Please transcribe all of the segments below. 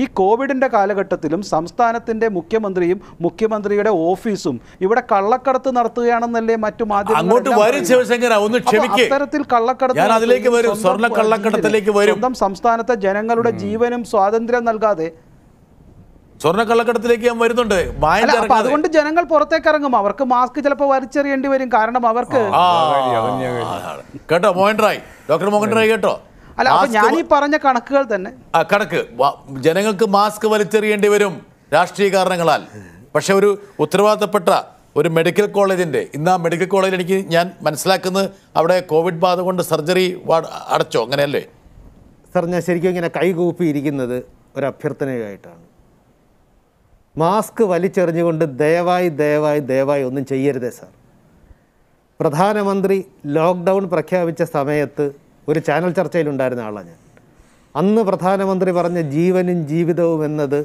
ഈ കോവിഡിൻ്റെ കാലഘട്ടത്തിലും സംസ്ഥാനത്തിൻ്റെ മുഖ്യമന്ത്രിയും മുഖ്യമന്ത്രിയുടെ ഓഫീസും ഇവിടെ കള്ളക്കടത്ത് നടത്തുകയാണെന്നല്ലേ മറ്റു മാധ്യമങ്ങൾ കള്ളക്കടത്ത് സംസ്ഥാനത്തെ ജനങ്ങളുടെ ജീവനും സ്വാതന്ത്ര്യം നൽകാതെ സ്വർണ്ണക്കള്ളക്കടത്തിലേക്ക് ഞാൻ വരുന്നുണ്ട് അതുകൊണ്ട് ജനങ്ങൾ പുറത്തേക്ക് ഇറങ്ങും അവർക്ക് മാസ്ക് ചിലപ്പോൾ വലിച്ചെറിയേണ്ടി വരും കാരണം അവർക്ക് കേട്ടോ മോഹൻ റായ് ഡോക്ടർ മോഹൻ റായ് കേട്ടോ അല്ല ഞാൻ ഈ പറഞ്ഞ കണക്കുകൾ തന്നെ കണക്ക് ജനങ്ങൾക്ക് മാസ്ക് വലിച്ചെറിയേണ്ടി വരും രാഷ്ട്രീയ കാരണങ്ങളാൽ പക്ഷെ ഒരു ഉത്തരവാദിത്തപ്പെട്ട ഒരു മെഡിക്കൽ കോളേജിൻ്റെ ഇന്ന് ആ മെഡിക്കൽ കോളേജിൽ എനിക്ക് ഞാൻ മനസ്സിലാക്കുന്നത് അവിടെ കോവിഡ് ബാധ കൊണ്ട് സർജറി അടച്ചോ അങ്ങനെയല്ലേ സാർ ഞാൻ ശരിക്കും ഇങ്ങനെ കൈകൂപ്പിയിരിക്കുന്നത് ഒരു അഭ്യർത്ഥനയായിട്ടാണ് മാസ്ക് വലിച്ചെറിഞ്ഞുകൊണ്ട് ദയവായി ദയവായി ദയവായി ഒന്നും ചെയ്യരുതേ സാർ പ്രധാനമന്ത്രി ലോക്ക്ഡൗൺ പ്രഖ്യാപിച്ച സമയത്ത് ഒരു ചാനൽ ചർച്ചയിലുണ്ടായിരുന്ന ആളാണ് ഞാൻ അന്ന് പ്രധാനമന്ത്രി പറഞ്ഞ ജീവനും ജീവിതവും എന്നത്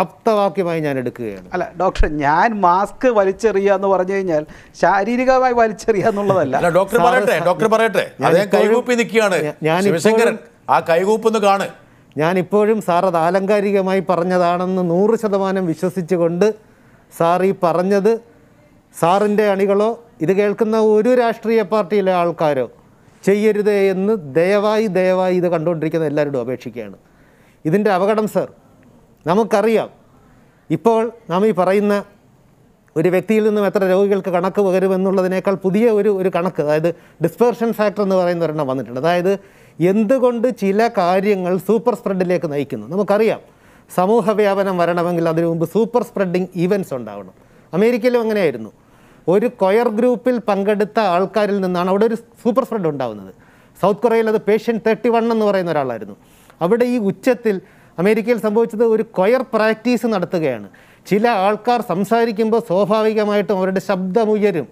ആപ്തവാക്യമായി ഞാൻ എടുക്കുകയാണ് അല്ല ഡോക്ടർ ഞാൻ മാസ്ക് വലിച്ചെറിയുക എന്ന് പറഞ്ഞു കഴിഞ്ഞാൽ ശാരീരികമായി വലിച്ചെറിയുക എന്നുള്ളതല്ല ഡോക്ടർ പറയട്ടെ ഡോക്ടർ പറയട്ടെ കൈകൂപ്പി നിൽക്കുകയാണ് ഞാൻ ആ കൈകൂപ്പൊന്ന് കാണ് ഞാൻ ഇപ്പോഴും സാർ അത് ആലങ്കാരികമായി പറഞ്ഞതാണെന്ന് നൂറ് ശതമാനം വിശ്വസിച്ചുകൊണ്ട് സാർ ഈ പറഞ്ഞത് സാറിൻ്റെ അണികളോ ഇത് കേൾക്കുന്ന ഒരു രാഷ്ട്രീയ പാർട്ടിയിലെ ആൾക്കാരോ ചെയ്യരുത് എന്ന് ദയവായി ദയവായി ഇത് കണ്ടുകൊണ്ടിരിക്കുന്ന എല്ലാവരോടും അപേക്ഷിക്കുകയാണ് ഇതിൻ്റെ അപകടം സർ നമുക്കറിയാം ഇപ്പോൾ നാം ഈ പറയുന്ന ഒരു വ്യക്തിയിൽ നിന്നും എത്ര രോഗികൾക്ക് കണക്ക് പകരുമെന്നുള്ളതിനേക്കാൾ പുതിയ ഒരു ഒരു കണക്ക് അതായത് ഡിസ്പെർഷൻ ഫാക്ടർ എന്ന് പറയുന്ന ഒരെണ്ണം വന്നിട്ടുണ്ട് അതായത് എന്തുകൊണ്ട് ചില കാര്യങ്ങൾ സൂപ്പർ സ്പ്രെഡിലേക്ക് നയിക്കുന്നു നമുക്കറിയാം സമൂഹ വ്യാപനം വരണമെങ്കിൽ അതിനു മുമ്പ് സൂപ്പർ സ്പ്രെഡിങ് ഈവൻസ് ഉണ്ടാവണം അമേരിക്കയിലും അങ്ങനെയായിരുന്നു ഒരു കൊയർ ഗ്രൂപ്പിൽ പങ്കെടുത്ത ആൾക്കാരിൽ നിന്നാണ് അവിടെ ഒരു സൂപ്പർ സ്പ്രെഡ് ഉണ്ടാകുന്നത് സൗത്ത് കൊറിയയിൽ അത് പേഷ്യൻ തേർട്ടി വൺ എന്ന് പറയുന്ന ഒരാളായിരുന്നു അവിടെ ഈ ഉച്ചത്തിൽ അമേരിക്കയിൽ സംഭവിച്ചത് ഒരു കൊയർ പ്രാക്ടീസ് നടത്തുകയാണ് ചില ആൾക്കാർ സംസാരിക്കുമ്പോൾ സ്വാഭാവികമായിട്ടും അവരുടെ ശബ്ദമുയരും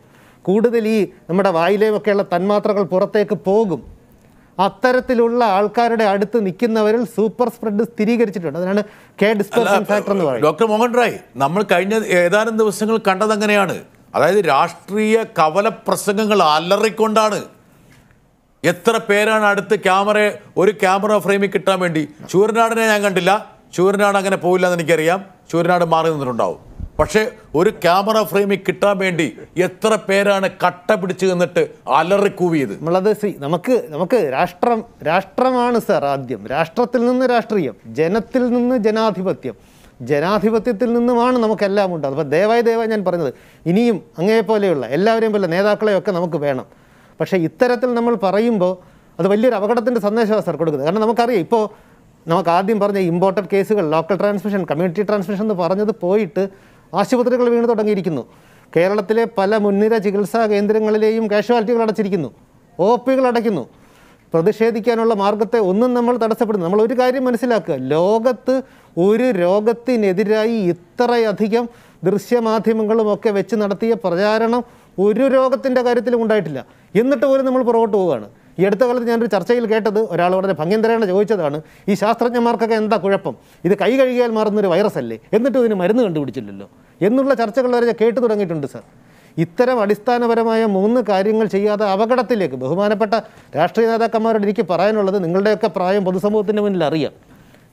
കൂടുതൽ ഈ നമ്മുടെ വായിലെയൊക്കെയുള്ള തന്മാത്രകൾ പുറത്തേക്ക് പോകും അത്തരത്തിലുള്ള ആൾക്കാരുടെ അടുത്ത് നിൽക്കുന്നവരിൽ സൂപ്പർ സ്പ്രെഡ് സ്ഥിരീകരിച്ചിട്ടുണ്ട് അതിനാണ് കെ ഡിസ്പെർഷൻ ഫാക്ടർ എന്ന് പറയുന്നത് ഡോക്ടർ മോഹൻ റായ് നമ്മൾ കഴിഞ്ഞ ഏതാനും ദിവസങ്ങൾ കണ്ടത് അങ്ങനെയാണ് അതായത് രാഷ്ട്രീയ കവല പ്രസംഗങ്ങൾ അലറിക്കൊണ്ടാണ് എത്ര പേരാണ് അടുത്ത് ക്യാമറ ഒരു ക്യാമറ ഫ്രെയിമിൽ കിട്ടാൻ വേണ്ടി ചൂരനാടിനെ ഞാൻ കണ്ടില്ല ചൂരനാട് അങ്ങനെ പോവില്ല എന്ന് എനിക്കറിയാം ചൂരനാട് മാറി നിന്നിട്ടുണ്ടാവും പക്ഷേ ഒരു ക്യാമറ ഫ്രെയിമിൽ കിട്ടാൻ വേണ്ടി എത്ര പേരാണ് കട്ട പിടിച്ചു നിന്നിട്ട് അലറിക്കൂവിയത് നമ്മളത് ശ്രീ നമുക്ക് നമുക്ക് രാഷ്ട്രം രാഷ്ട്രമാണ് സർ ആദ്യം രാഷ്ട്രത്തിൽ നിന്ന് രാഷ്ട്രീയം ജനത്തിൽ നിന്ന് ജനാധിപത്യം ജനാധിപത്യത്തിൽ നിന്നുമാണ് നമുക്കെല്ലാം ഉണ്ട് അപ്പോൾ ദയവായി ദയവായി ഞാൻ പറഞ്ഞത് ഇനിയും അങ്ങേപ്പോലെയുള്ള എല്ലാവരെയും പോലെ നേതാക്കളെയൊക്കെ നമുക്ക് വേണം പക്ഷേ ഇത്തരത്തിൽ നമ്മൾ പറയുമ്പോൾ അത് വലിയൊരു അപകടത്തിൻ്റെ സന്ദേശമാണ് സാർ കൊടുക്കുന്നത് കാരണം നമുക്കറിയാം ഇപ്പോൾ നമുക്ക് ആദ്യം പറഞ്ഞ ഇമ്പോർട്ടഡ് കേസുകൾ ലോക്കൽ ട്രാൻസ്മിഷൻ കമ്മ്യൂണിറ്റി ട്രാൻസ്മിഷൻ എന്ന് പറഞ്ഞത് പോയിട്ട് ആശുപത്രികൾ വീണ് തുടങ്ങിയിരിക്കുന്നു കേരളത്തിലെ പല മുൻനിര ചികിത്സാ കേന്ദ്രങ്ങളിലെയും കാഷ്വാലിറ്റികൾ അടച്ചിരിക്കുന്നു ഒ പികൾ അടയ്ക്കുന്നു പ്രതിഷേധിക്കാനുള്ള മാർഗത്തെ ഒന്നും നമ്മൾ തടസ്സപ്പെടുന്നു നമ്മൾ ഒരു കാര്യം മനസ്സിലാക്കുക ലോകത്ത് ഒരു രോഗത്തിനെതിരായി ഇത്രയധികം ദൃശ്യമാധ്യമങ്ങളും ഒക്കെ വെച്ച് നടത്തിയ പ്രചാരണം ഒരു രോഗത്തിൻ്റെ കാര്യത്തിലും ഉണ്ടായിട്ടില്ല എന്നിട്ട് പോലും നമ്മൾ പുറകോട്ട് പോവുകയാണ് ഈ അടുത്ത കാലത്ത് ഞാനൊരു ചർച്ചയിൽ കേട്ടത് ഒരാൾ വളരെ ഭംഗിന്തരാണ് ചോദിച്ചതാണ് ഈ ശാസ്ത്രജ്ഞന്മാർക്കൊക്കെ എന്താ കുഴപ്പം ഇത് കൈ കഴുകിയാൽ മാറുന്നൊരു വൈറസ് അല്ലേ എന്നിട്ടും ഇതിന് മരുന്ന് കണ്ടുപിടിച്ചില്ലല്ലോ എന്നുള്ള ചർച്ചകൾ വരെ കേട്ടു തുടങ്ങിയിട്ടുണ്ട് സാർ ഇത്തരം അടിസ്ഥാനപരമായ മൂന്ന് കാര്യങ്ങൾ ചെയ്യാതെ അപകടത്തിലേക്ക് ബഹുമാനപ്പെട്ട രാഷ്ട്രീയ നേതാക്കന്മാരോട് എനിക്ക് പറയാനുള്ളത് നിങ്ങളുടെയൊക്കെ പ്രായം പൊതുസമൂഹത്തിൻ്റെ മുന്നിൽ അറിയാം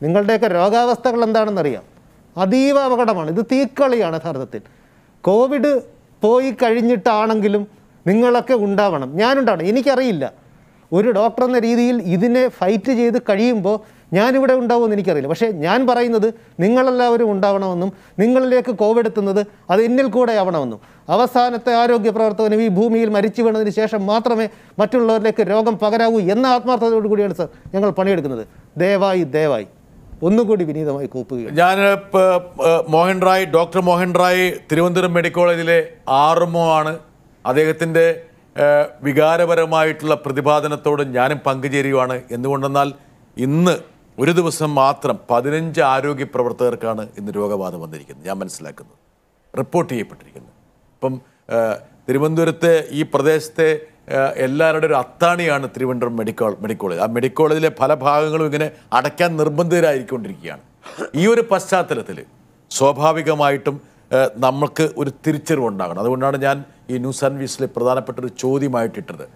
നിങ്ങളുടെയൊക്കെ രോഗാവസ്ഥകൾ എന്താണെന്നറിയാം അതീവ അപകടമാണ് ഇത് തീക്കളിയാണ് യഥാർത്ഥത്തിൽ കോവിഡ് പോയി കഴിഞ്ഞിട്ടാണെങ്കിലും നിങ്ങളൊക്കെ ഉണ്ടാവണം ഞാനുണ്ടാവണം എനിക്കറിയില്ല ഒരു ഡോക്ടർ എന്ന രീതിയിൽ ഇതിനെ ഫൈറ്റ് ചെയ്ത് കഴിയുമ്പോൾ ഞാനിവിടെ ഉണ്ടാവുമെന്ന് എനിക്കറിയില്ല പക്ഷേ ഞാൻ പറയുന്നത് നിങ്ങളെല്ലാവരും ഉണ്ടാവണമെന്നും നിങ്ങളിലേക്ക് കോവിഡ് എത്തുന്നത് അത് എന്നിൽ കൂടെ ആവണമെന്നും അവസാനത്തെ ആരോഗ്യ പ്രവർത്തകനും ഈ ഭൂമിയിൽ മരിച്ചു വീണതിന് ശേഷം മാത്രമേ മറ്റുള്ളവരിലേക്ക് രോഗം പകരാവൂ എന്ന ആത്മാർത്ഥതയോടുകൂടിയാണ് കൂടിയാണ് സർ ഞങ്ങൾ പണിയെടുക്കുന്നത് ദയവായി ദയവായി ഒന്നുകൂടി വിനീതമായി കൂപ്പുകയാണ് ഞാൻ മോഹൻ റായ് ഡോക്ടർ മോഹൻ റായ് തിരുവനന്തപുരം മെഡിക്കൽ കോളേജിലെ ആറുമോ ആണ് അദ്ദേഹത്തിൻ്റെ വികാരപരമായിട്ടുള്ള പ്രതിപാദനത്തോട് ഞാനും പങ്കുചേരുകയാണ് എന്തുകൊണ്ടെന്നാൽ ഇന്ന് ഒരു ദിവസം മാത്രം പതിനഞ്ച് ആരോഗ്യ പ്രവർത്തകർക്കാണ് ഇന്ന് രോഗബാധ വന്നിരിക്കുന്നത് ഞാൻ മനസ്സിലാക്കുന്നത് റിപ്പോർട്ട് ചെയ്യപ്പെട്ടിരിക്കുന്നത് ഇപ്പം തിരുവനന്തപുരത്തെ ഈ പ്രദേശത്തെ എല്ലാവരുടെ ഒരു അത്താണിയാണ് തിരുവനന്തപുരം മെഡിക്കൽ മെഡിക്കൽ കോളേജ് ആ മെഡിക്കോളേജിലെ കോളേജിലെ പല ഭാഗങ്ങളും ഇങ്ങനെ അടയ്ക്കാൻ നിർബന്ധിതരായിക്കൊണ്ടിരിക്കുകയാണ് ഈ ഒരു പശ്ചാത്തലത്തിൽ സ്വാഭാവികമായിട്ടും നമുക്ക് ഒരു തിരിച്ചറിവുണ്ടാകണം അതുകൊണ്ടാണ് ഞാൻ ഈ ന്യൂസ് ആൻഡ് വീസിലെ പ്രധാനപ്പെട്ട ഒരു ചോദ്യമായിട്ടിട്ടത്